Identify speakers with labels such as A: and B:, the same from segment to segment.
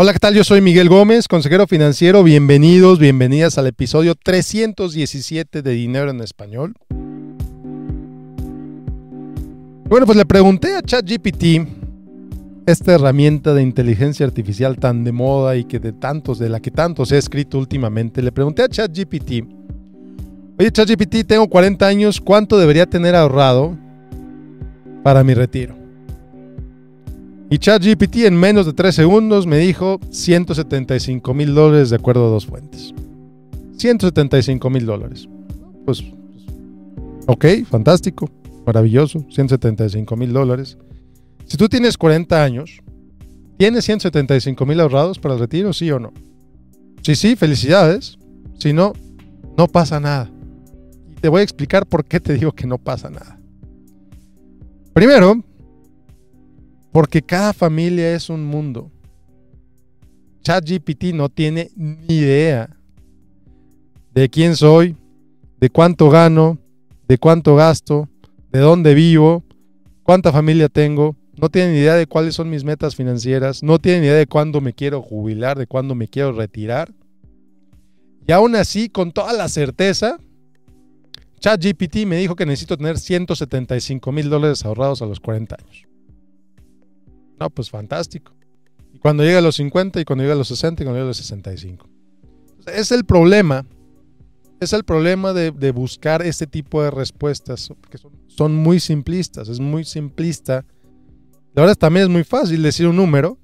A: Hola, ¿qué tal? Yo soy Miguel Gómez, consejero financiero. Bienvenidos, bienvenidas al episodio 317 de Dinero en Español. Bueno, pues le pregunté a ChatGPT, esta herramienta de inteligencia artificial tan de moda y que de tantos, de la que tantos he escrito últimamente, le pregunté a ChatGPT, oye ChatGPT, tengo 40 años, ¿cuánto debería tener ahorrado para mi retiro? Y ChatGPT en menos de 3 segundos me dijo 175 mil dólares de acuerdo a dos fuentes. 175 mil dólares. Pues, ok, fantástico, maravilloso, 175 mil dólares. Si tú tienes 40 años, ¿tienes 175 mil ahorrados para el retiro, sí o no? Si sí, felicidades. Si no, no pasa nada. Y te voy a explicar por qué te digo que no pasa nada. Primero, porque cada familia es un mundo. ChatGPT no tiene ni idea de quién soy, de cuánto gano, de cuánto gasto, de dónde vivo, cuánta familia tengo. No tiene ni idea de cuáles son mis metas financieras. No tiene ni idea de cuándo me quiero jubilar, de cuándo me quiero retirar. Y aún así, con toda la certeza, ChatGPT me dijo que necesito tener 175 mil dólares ahorrados a los 40 años. No, pues fantástico. Y cuando llega a los 50, y cuando llega a los 60, y cuando llega a los 65. Es el problema, es el problema de, buscar este tipo de respuestas, que son, muy simplistas, es muy simplista. La verdad también es muy fácil decir un número.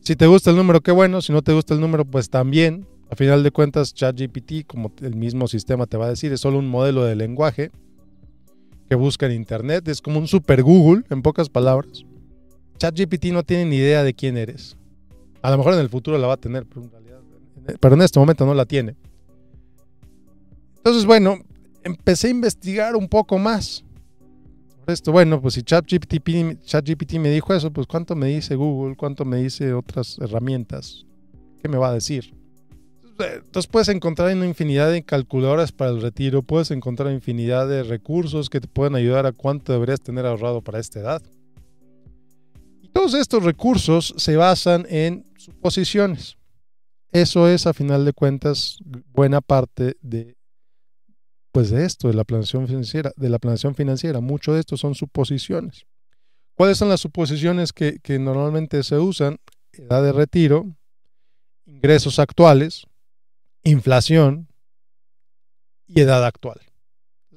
A: Si te gusta el número, qué bueno. Si no te gusta el número, pues también. A final de cuentas, ChatGPT, como el mismo sistema te va a decir, es solo un modelo de lenguaje que busca en Internet. Es como un super Google, en pocas palabras. ChatGPT no tiene ni idea de quién eres. A lo mejor en el futuro la va a tener, pero en, en este momento no la tiene. Entonces, bueno, empecé a investigar un poco más. esto, bueno, pues si ChatGPT, ChatGPT me dijo eso, pues cuánto me dice Google, cuánto me dice otras herramientas, qué me va a decir. Entonces puedes encontrar una infinidad de calculadoras para el retiro, puedes encontrar infinidad de recursos que te pueden ayudar a cuánto deberías tener ahorrado para esta edad. Todos estos recursos se basan en suposiciones. Eso es, a final de cuentas, buena parte de, pues de esto, de la planeación financiera, de la financiera. Mucho de esto son suposiciones. ¿Cuáles son las suposiciones que, normalmente se usan? Edad de retiro, ingresos actuales, inflación y edad actual.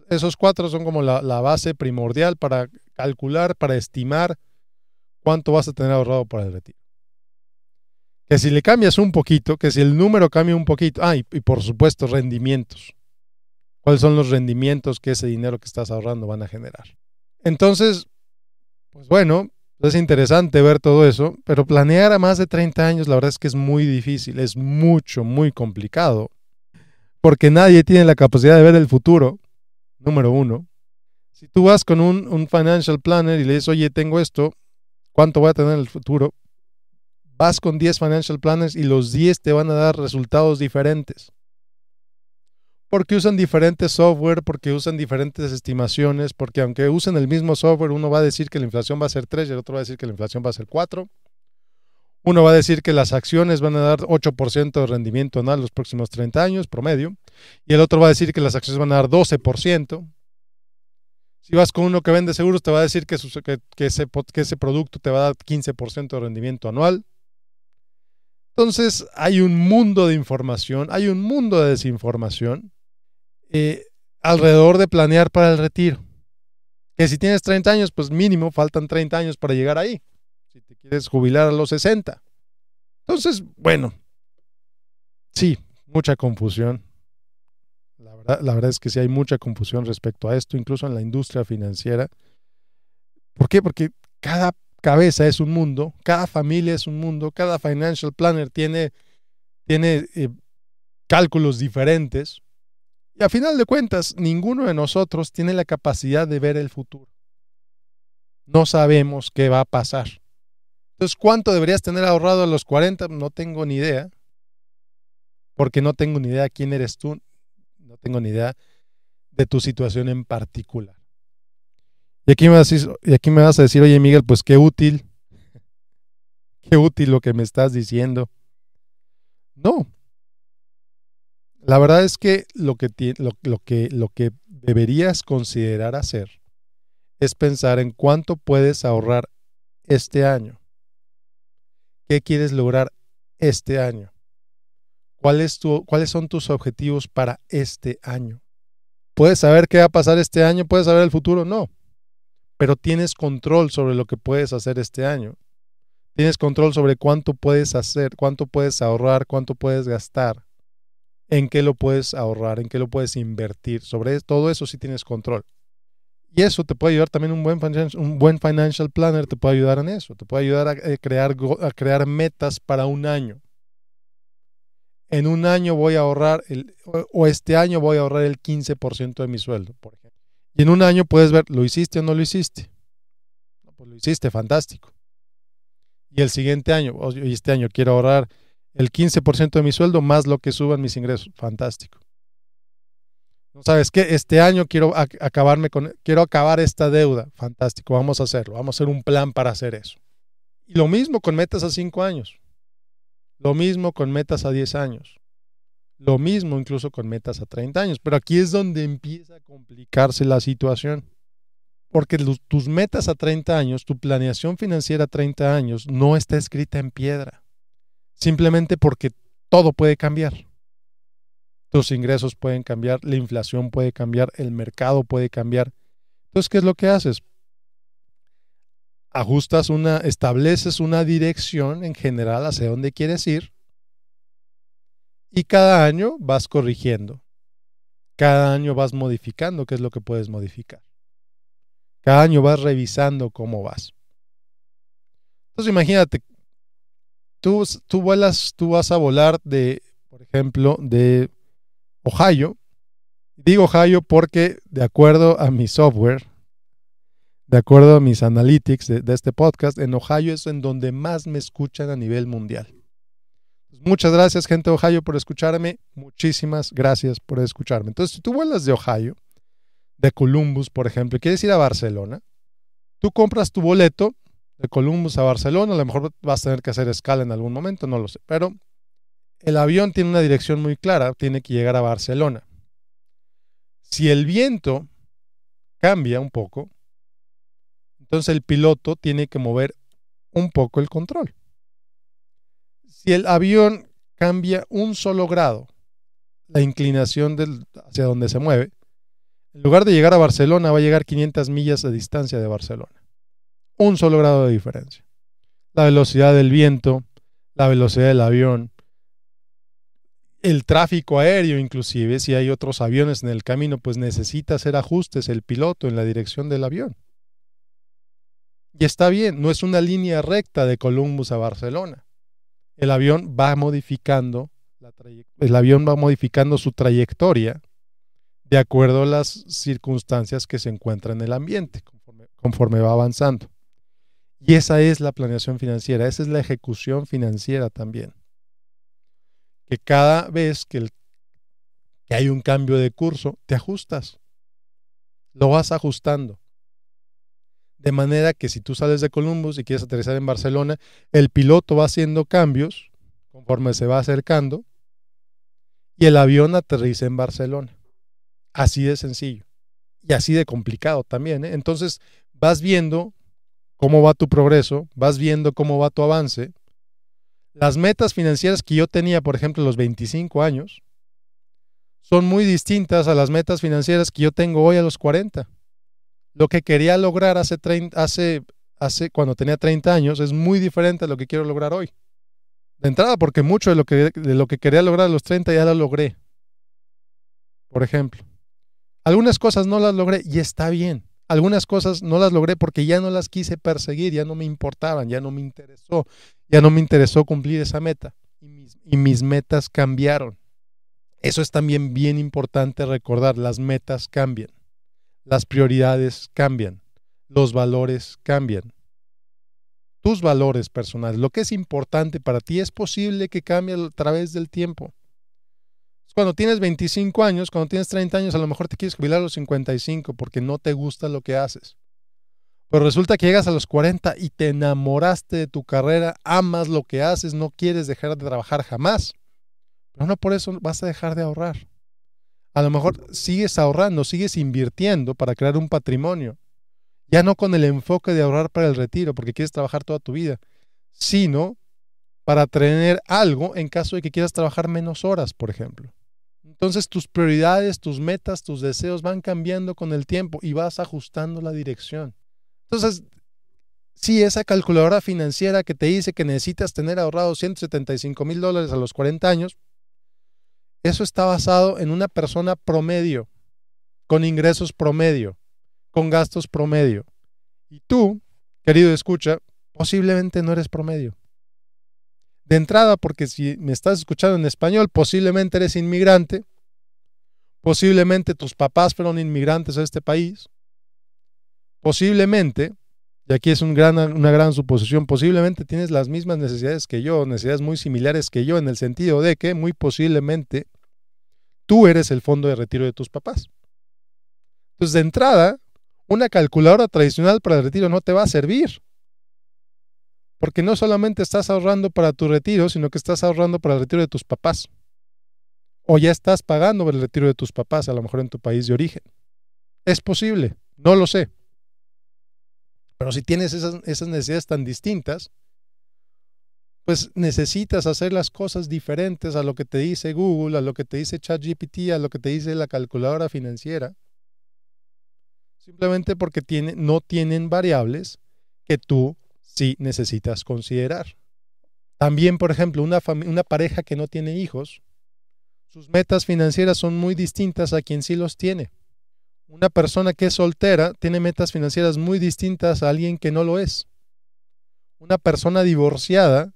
A: Esos cuatro son como la base primordial para calcular, para estimar cuánto vas a tener ahorrado para el retiro. Que si le cambias un poquito, que si el número cambia un poquito, ah, y, por supuesto rendimientos. ¿Cuáles son los rendimientos que ese dinero que estás ahorrando van a generar? Entonces, pues bueno, es interesante ver todo eso, pero planear a más de 30 años la verdad es que es muy difícil, es mucho, muy complicado, porque nadie tiene la capacidad de ver el futuro, número uno. Si tú vas con un financial planner y le dices, oye, tengo esto, cuánto voy a tener en el futuro. Vas con 10 financial planners y los 10 te van a dar resultados diferentes. Porque usan diferentes software, porque usan diferentes estimaciones, porque aunque usen el mismo software, uno va a decir que la inflación va a ser 3 y el otro va a decir que la inflación va a ser 4. Uno va a decir que las acciones van a dar 8% de rendimiento anual los próximos 30 años promedio, y el otro va a decir que las acciones van a dar 12%. Si vas con uno que vende seguros, te va a decir que, ese, producto te va a dar 15% de rendimiento anual. Entonces, hay un mundo de información, hay un mundo de desinformación eh, alrededor de planear para el retiro. Que si tienes 30 años, pues mínimo faltan 30 años para llegar ahí. Si te quieres jubilar a los 60. Entonces, bueno, sí, mucha confusión, la verdad es que sí hay mucha confusión respecto a esto, incluso en la industria financiera. ¿Por qué? Porque cada cabeza es un mundo, cada familia es un mundo, cada financial planner tiene, tiene eh, cálculos diferentes. Y a final de cuentas, ninguno de nosotros tiene la capacidad de ver el futuro. No sabemos qué va a pasar. Entonces, ¿cuánto deberías tener ahorrado a los 40? No tengo ni idea, porque no tengo ni idea quién eres tú tengo ni idea de tu situación en particular. Y aquí me vas a decir, y aquí me vas a decir oye Miguel, pues qué útil, qué útil lo que me estás diciendo. No. La verdad es que lo que, lo que, lo que deberías considerar hacer es pensar en cuánto puedes ahorrar este año. ¿Qué quieres lograr este año? ¿Cuáles son tus objetivos para este año? ¿Puedes saber qué va a pasar este año? ¿Puedes saber el futuro? No. Pero tienes control sobre lo que puedes hacer este año. Tienes control sobre cuánto puedes hacer, cuánto puedes ahorrar, cuánto puedes gastar, en qué lo puedes ahorrar, en qué lo puedes invertir. Sobre todo eso sí tienes control. Y eso te puede ayudar también un buen, un buen financial planner, te puede ayudar en eso, te puede ayudar a eh, crear, a crear metas para un año en un año voy a ahorrar, el, o este año voy a ahorrar el 15% de mi sueldo, por ejemplo. Y en un año puedes ver, ¿lo hiciste o no lo hiciste? Pues lo hiciste, fantástico. Y el siguiente año, o este año quiero ahorrar el 15% de mi sueldo más lo que suban mis ingresos, fantástico. No sabes qué, este año quiero acabarme con, quiero acabar esta deuda, fantástico, vamos a hacerlo, vamos a hacer un plan para hacer eso. Y lo mismo con metas a cinco años. Lo mismo con metas a 10 años. Lo mismo incluso con metas a 30 años. Pero aquí es donde empieza a complicarse la situación. Porque tus metas a 30 años, tu planeación financiera a 30 años, no está escrita en piedra. Simplemente porque todo puede cambiar. Tus ingresos pueden cambiar, la inflación puede cambiar, el mercado puede cambiar. Entonces, ¿qué es lo que haces? ajustas una, estableces una dirección en general hacia dónde quieres ir y cada año vas corrigiendo. Cada año vas modificando qué es lo que puedes modificar. Cada año vas revisando cómo vas. Entonces imagínate, tú, tú vuelas, tú vas a volar de, por ejemplo, de Ohio. Digo Ohio porque de acuerdo a mi software, de acuerdo a mis analytics de, este podcast, en Ohio es en donde más me escuchan a nivel mundial. Pues muchas gracias, gente de Ohio, por escucharme. Muchísimas gracias por escucharme. Entonces, si tú vuelas de Ohio, de Columbus, por ejemplo, y quieres ir a Barcelona, tú compras tu boleto de Columbus a Barcelona. A lo mejor vas a tener que hacer escala en algún momento, no lo sé. Pero el avión tiene una dirección muy clara, tiene que llegar a Barcelona. Si el viento cambia un poco, entonces el piloto tiene que mover un poco el control. Si el avión cambia un solo grado la inclinación hacia donde se mueve, en lugar de llegar a Barcelona va a llegar 500 millas de distancia de Barcelona. Un solo grado de diferencia. La velocidad del viento, la velocidad del avión, el tráfico aéreo inclusive, si hay otros aviones en el camino, pues necesita hacer ajustes el piloto en la dirección del avión. Y está bien, no es una línea recta de Columbus a Barcelona. El avión va modificando, el avión va modificando su trayectoria de acuerdo a las circunstancias que se encuentran en el ambiente, conforme, va avanzando. Y esa es la planeación financiera, esa es la ejecución financiera también. Que cada vez que hay un cambio de curso, te ajustas. Lo vas ajustando. De manera que si tú sales de Columbus y quieres aterrizar en Barcelona, el piloto va haciendo cambios conforme se va acercando y el avión aterriza en Barcelona. Así de sencillo y así de complicado también. ¿eh? Entonces vas viendo cómo va tu progreso, vas viendo cómo va tu avance. Las metas financieras que yo tenía, por ejemplo, los 25 años, son muy distintas a las metas financieras que yo tengo hoy a los 40 lo que quería lograr hace, hace, hace cuando tenía 30 años es muy diferente a lo que quiero lograr hoy. De entrada, porque mucho de lo que, de lo que quería lograr a los 30 ya lo logré. Por ejemplo, algunas cosas no las logré y está bien. Algunas cosas no las logré porque ya no las quise perseguir, ya no me importaban, ya no me interesó, ya no me interesó cumplir esa meta. y mis metas cambiaron. Eso es también bien importante recordar, las metas cambian. Las prioridades cambian, los valores cambian. Tus valores personales, lo que es importante para ti, es posible que cambie a través del tiempo. Cuando tienes 25 años, cuando tienes 30 años, a lo mejor te quieres jubilar a los 55 porque no te gusta lo que haces. Pero resulta que llegas a los 40 y te enamoraste de tu carrera, amas lo que haces, no quieres dejar de trabajar jamás. Pero no por eso vas a dejar de ahorrar. A lo mejor sigues ahorrando, sigues invirtiendo para crear un patrimonio. Ya no con el enfoque de ahorrar para el retiro, porque quieres trabajar toda tu vida, sino para tener algo en caso de que quieras trabajar menos horas, por ejemplo. Entonces tus prioridades, tus metas, tus deseos van cambiando con el tiempo y vas ajustando la dirección. Entonces, si esa calculadora financiera que te dice que necesitas tener ahorrado 175 mil dólares a los 40 años, eso está basado en una persona promedio, con ingresos promedio, con gastos promedio. Y tú, querido escucha, posiblemente no eres promedio. De entrada, porque si me estás escuchando en español, posiblemente eres inmigrante, posiblemente tus papás fueron inmigrantes a este país, posiblemente, y aquí es una gran suposición, posiblemente tienes las mismas necesidades que yo, necesidades muy similares que yo, en el sentido de que muy posiblemente tú eres el fondo de retiro de tus papás. Entonces, de entrada, una calculadora tradicional para el retiro no te va a servir. Porque no solamente estás ahorrando para tu retiro, sino que estás ahorrando para el retiro de tus papás. O ya estás pagando por el retiro de tus papás, a lo mejor en tu país de origen. Es posible, no lo sé. Pero si tienes esas necesidades tan distintas, pues necesitas hacer las cosas diferentes a lo que te dice Google, a lo que te dice ChatGPT, a lo que te dice la calculadora financiera. Simplemente porque no tienen variables que tú sí necesitas considerar. También, por ejemplo, una, una pareja que no tiene hijos, sus metas financieras son muy distintas a quien sí los tiene. Una persona que es soltera tiene metas financieras muy distintas a alguien que no lo es. Una persona divorciada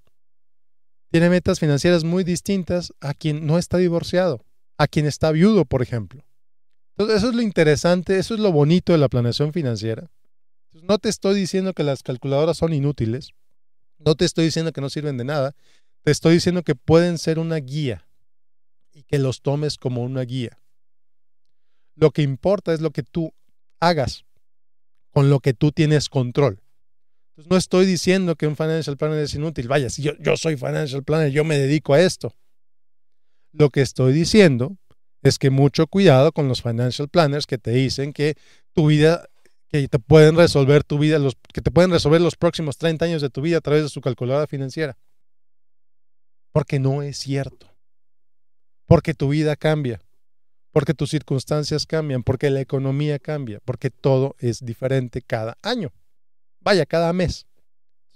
A: tiene metas financieras muy distintas a quien no está divorciado, a quien está viudo, por ejemplo. Entonces, eso es lo interesante, eso es lo bonito de la planeación financiera. No te estoy diciendo que las calculadoras son inútiles, no te estoy diciendo que no sirven de nada, te estoy diciendo que pueden ser una guía y que los tomes como una guía. Lo que importa es lo que tú hagas, con lo que tú tienes control no estoy diciendo que un financial planner es inútil. Vaya, si yo, soy financial planner, yo me dedico a esto. Lo que estoy diciendo es que mucho cuidado con los financial planners que te dicen que tu vida, que te pueden resolver tu vida, los, que te pueden resolver los próximos 30 años de tu vida a través de su calculadora financiera. Porque no es cierto. Porque tu vida cambia. Porque tus circunstancias cambian. Porque la economía cambia. Porque todo es diferente cada año. Vaya, cada mes.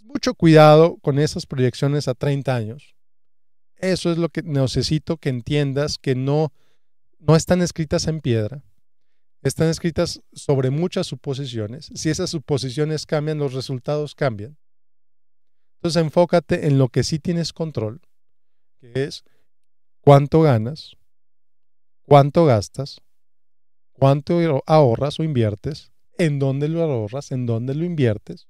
A: Mucho cuidado con esas proyecciones a 30 años. Eso es lo que necesito que entiendas, que no, no están escritas en piedra. Están escritas sobre muchas suposiciones. Si esas suposiciones cambian, los resultados cambian. Entonces enfócate en lo que sí tienes control, que es cuánto ganas, cuánto gastas, cuánto ahorras o inviertes en dónde lo ahorras, en dónde lo inviertes.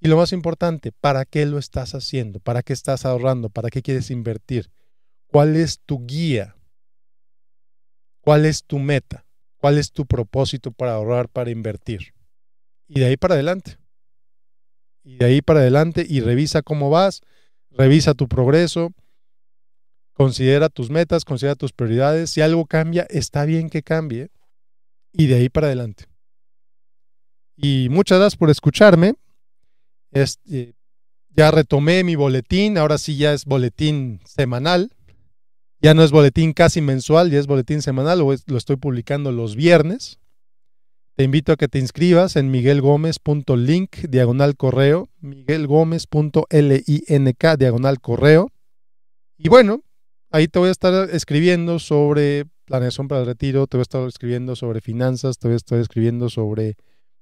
A: Y lo más importante, ¿para qué lo estás haciendo? ¿Para qué estás ahorrando? ¿Para qué quieres invertir? ¿Cuál es tu guía? ¿Cuál es tu meta? ¿Cuál es tu propósito para ahorrar, para invertir? Y de ahí para adelante. Y de ahí para adelante y revisa cómo vas, revisa tu progreso, considera tus metas, considera tus prioridades. Si algo cambia, está bien que cambie. Y de ahí para adelante. Y muchas gracias por escucharme. Este, ya retomé mi boletín, ahora sí ya es boletín semanal. Ya no es boletín casi mensual, ya es boletín semanal, lo, estoy publicando los viernes. Te invito a que te inscribas en miguelgomez.link diagonal correo, miguelgomez.link diagonal correo. Y bueno, ahí te voy a estar escribiendo sobre planeación para el retiro, te voy a estar escribiendo sobre finanzas, te voy a estar escribiendo sobre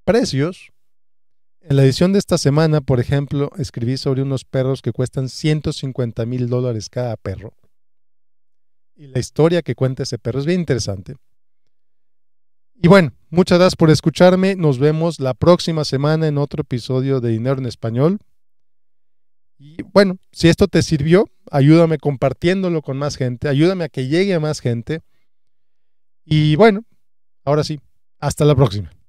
A: precios. En la edición de esta semana, por ejemplo, escribí sobre unos perros que cuestan 150 mil dólares cada perro. Y la historia que cuenta ese perro es bien interesante. Y bueno, muchas gracias por escucharme. Nos vemos la próxima semana en otro episodio de Dinero en Español. Y bueno, si esto te sirvió, ayúdame compartiéndolo con más gente, ayúdame a que llegue a más gente. Y bueno, ahora sí, hasta la próxima.